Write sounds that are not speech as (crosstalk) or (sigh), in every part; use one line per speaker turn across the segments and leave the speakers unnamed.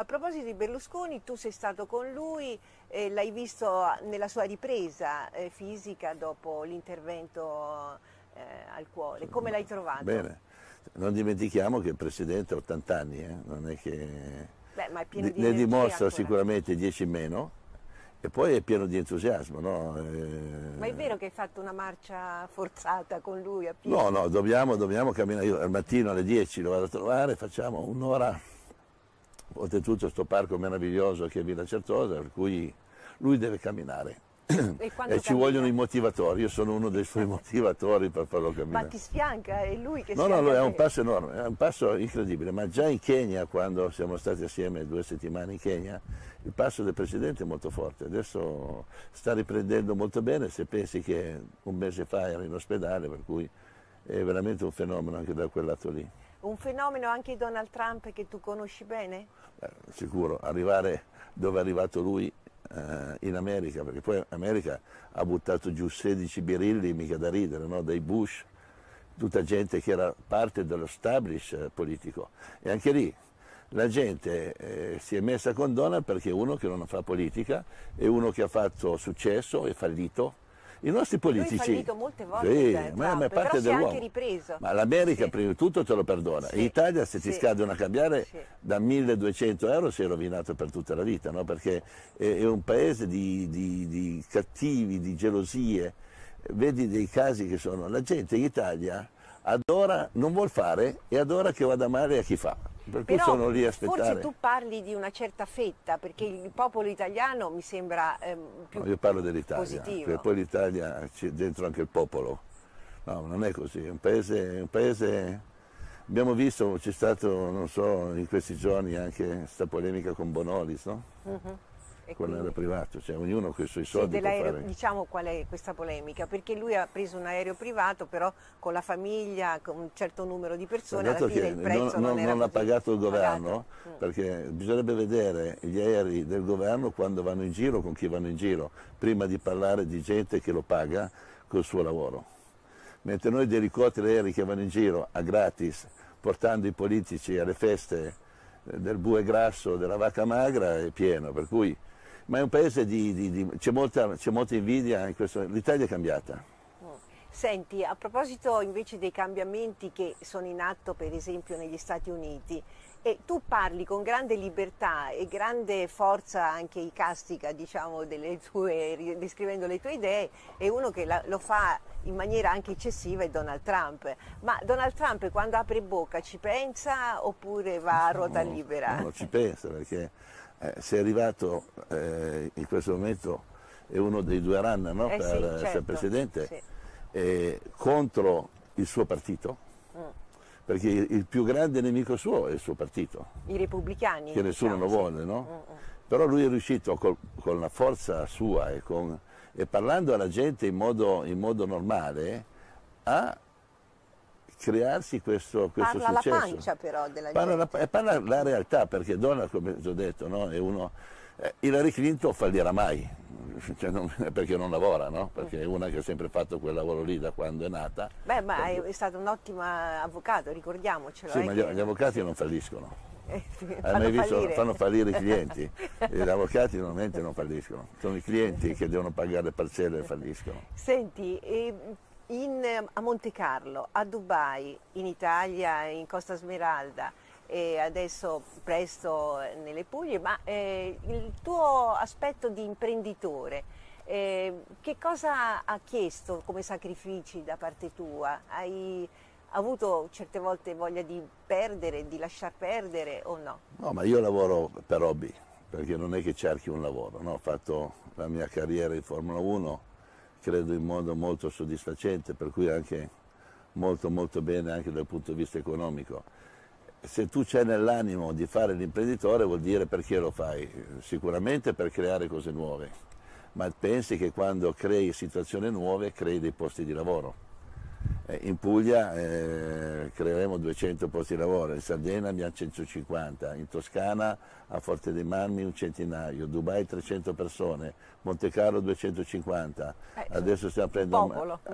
A proposito di Berlusconi, tu sei stato con lui, eh, l'hai visto nella sua ripresa eh, fisica dopo l'intervento eh, al cuore. Come l'hai trovato? Bene,
non dimentichiamo che il Presidente ha 80 anni, eh? non è che...
Beh, ma è pieno di ne dimostra ancora.
sicuramente 10 in meno. E poi è pieno di entusiasmo, no? eh...
Ma è vero che hai fatto una marcia forzata con lui a piedi? No,
no, dobbiamo, dobbiamo camminare. Io al mattino alle 10 lo vado a trovare, facciamo un'ora oltretutto questo parco meraviglioso che è Villa Certosa, per cui lui deve camminare. (clears throat)
E, e ci vogliono
i motivatori, io sono uno dei suoi (laughs) motivatori per farlo camminare. Ma ti
sfianca, è lui che no, sfianca. No, no, è un
passo enorme, è un passo incredibile, ma già in Kenya, quando siamo stati assieme due settimane in Kenya, il passo del Presidente è molto forte, adesso sta riprendendo molto bene, se pensi che un mese fa era in ospedale, per cui è veramente un fenomeno anche da quel lato lì.
Un fenomeno anche Donald Trump che tu conosci bene?
Beh, sicuro, arrivare dove è arrivato lui eh, in America, perché poi America ha buttato giù 16 birilli, mica da ridere, no? dai Bush, tutta gente che era parte dello stablish eh, politico. E anche lì la gente eh, si è messa con Donald perché è uno che non fa politica, è uno che ha fatto successo, e fallito, i nostri politici... Lui è molte
volte sì, ma, Trump, ma è anche ripreso. Ma
l'America sì. prima di tutto te lo perdona. Sì. In Italia se ti sì. scade una cambiare da 1200 euro sei rovinato per tutta la vita, no? perché è, un paese di, di, di cattivi, di gelosie. Vedi dei casi che sono... La gente in Italia adora, non vuol fare e adora che vada male a chi fa per cui Però sono lì a aspettare. Forse tu
parli di una certa fetta, perché il popolo italiano mi sembra ehm,
più no, Io parlo dell'Italia, perché poi l'Italia c'è dentro anche il popolo. No, non è così, è un paese, un paese... Abbiamo visto, c'è stato, non so, in questi giorni anche questa polemica con Bonolis, no?
Uh mhm. -huh quello quindi...
era privato, cioè ognuno con i suoi soldi. Sì,
diciamo qual è questa polemica, perché lui ha preso un aereo privato, però con la famiglia, con un certo numero di persone, alla fine il prezzo non, non, non, non l'ha pagato
il governo, pagato. Mm. perché bisognerebbe vedere gli aerei del governo quando vanno in giro, con chi vanno in giro, prima di parlare di gente che lo paga col suo lavoro. Mentre noi dei elicotteri aerei che vanno in giro a gratis, portando i politici alle feste eh, del bue grasso, della vacca magra, è pieno, per cui ma è un paese di... di, di c'è, molta, molta, invidia, in l'Italia è cambiata.
Oh. Senti, a proposito invece dei cambiamenti che sono in atto per esempio negli Stati Uniti, e tu parli con grande libertà e grande forza anche icastica, diciamo, tue, descrivendo le tue idee, e uno che la, lo fa in maniera anche eccessiva è Donald Trump. Ma Donald Trump quando apre bocca ci pensa oppure va a ruota libera? No,
no ci pensa perché eh, sei arrivato eh, in questo momento, è uno dei due run no, eh per sì, eh, certo. essere presidente, sì. eh, contro il suo partito, mm. perché il più grande nemico suo è il suo partito.
I repubblicani. Che nessuno diciamo, lo vuole, no? Mm, mm.
Però lui è riuscito col, con la forza sua e, con, e, parlando alla gente in modo, in modo normale a crearsi questo, questo parla successo. Parla la pancia
però della parla
gente. La, parla la realtà perché Donald, come ti ho detto, no, è uno... Eh, Hillary Clinton fallirà mai, (laughs) cioè non, perché non lavora, no? perché è una che ha sempre fatto quel lavoro lì da quando è nata.
Beh, ma quando... è stato un ottimo avvocato, ricordiamocelo. Sì, eh, ma gli,
gli avvocati non falliscono.
Eh, sì, fanno, visto, fallire. fanno fallire i clienti, (laughs) gli
avvocati normalmente non falliscono, sono i clienti che devono pagare le parcelle e falliscono.
Senti, e ehm, in, eh, a Monte Carlo, a Dubai, in Italia, in Costa Smeralda e adesso presto eh, nelle Puglie, ma eh, il tuo aspetto di imprenditore, eh, che cosa ha chiesto come sacrifici da parte tua? Hai avuto certe volte voglia di perdere, di lasciar perdere o no?
No, ma io lavoro per hobby, perché non è che cerchi un lavoro, no? ho fatto la mia carriera in Formula 1 credo in modo molto soddisfacente, per cui anche molto molto bene anche dal punto di vista economico. Se tu c'è nell'animo di fare l'imprenditore vuol dire perché lo fai? Sicuramente per creare cose nuove, ma pensi che quando crei situazioni nuove crei dei posti di lavoro eh, in Puglia eh, creeremo 200 posti di lavoro, in Sardegna abbiamo 150, in Toscana a Forte dei Marmi un centinaio, Dubai 300 persone, Monte Carlo 250, eh, cioè, adesso stiamo prendendo a,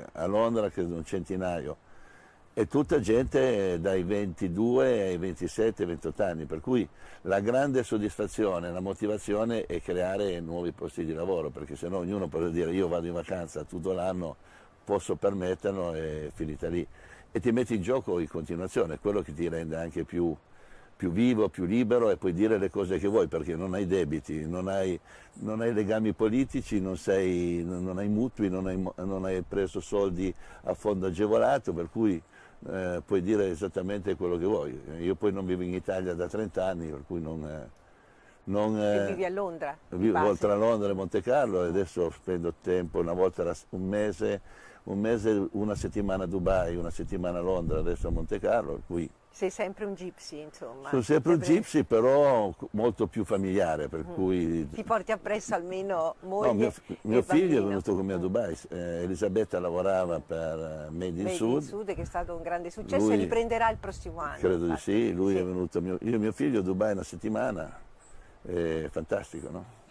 eh, a Londra credo un centinaio e tutta gente dai 22 ai 27, 28 anni, per cui la grande soddisfazione, la motivazione è creare nuovi posti di lavoro, perché se no ognuno può dire io vado in vacanza tutto l'anno posso permetterlo e finita lì. E ti metti in gioco in continuazione, quello che ti rende anche più, più vivo, più libero e puoi dire le cose che vuoi perché non hai debiti, non hai, non hai legami politici, non, sei, non, hai mutui, non hai, non hai preso soldi a fondo agevolato, per cui eh, puoi dire esattamente quello che vuoi. Io poi non vivo in Italia da 30 anni, per cui non... Eh, non, eh, vivi
a Londra? Vivo tra
Londra e Monte Carlo e adesso spendo tempo, una volta un mese, un mese, una settimana a Dubai, una settimana a Londra, adesso a Monte Carlo, qui.
Sei sempre un gypsy, insomma. Sono sempre un gypsy,
però molto più familiare, per mm. cui...
Ti porti appresso almeno moglie no, mio, mio figlio bambino.
è venuto con me a Dubai. Eh, Elisabetta lavorava per eh, Made in Made Sud. In Sud,
che è stato un grande successo lui, e riprenderà il prossimo anno. Credo
infatti. di sì, lui sì. è venuto... io e mio figlio a Dubai una settimana è fantastico, no?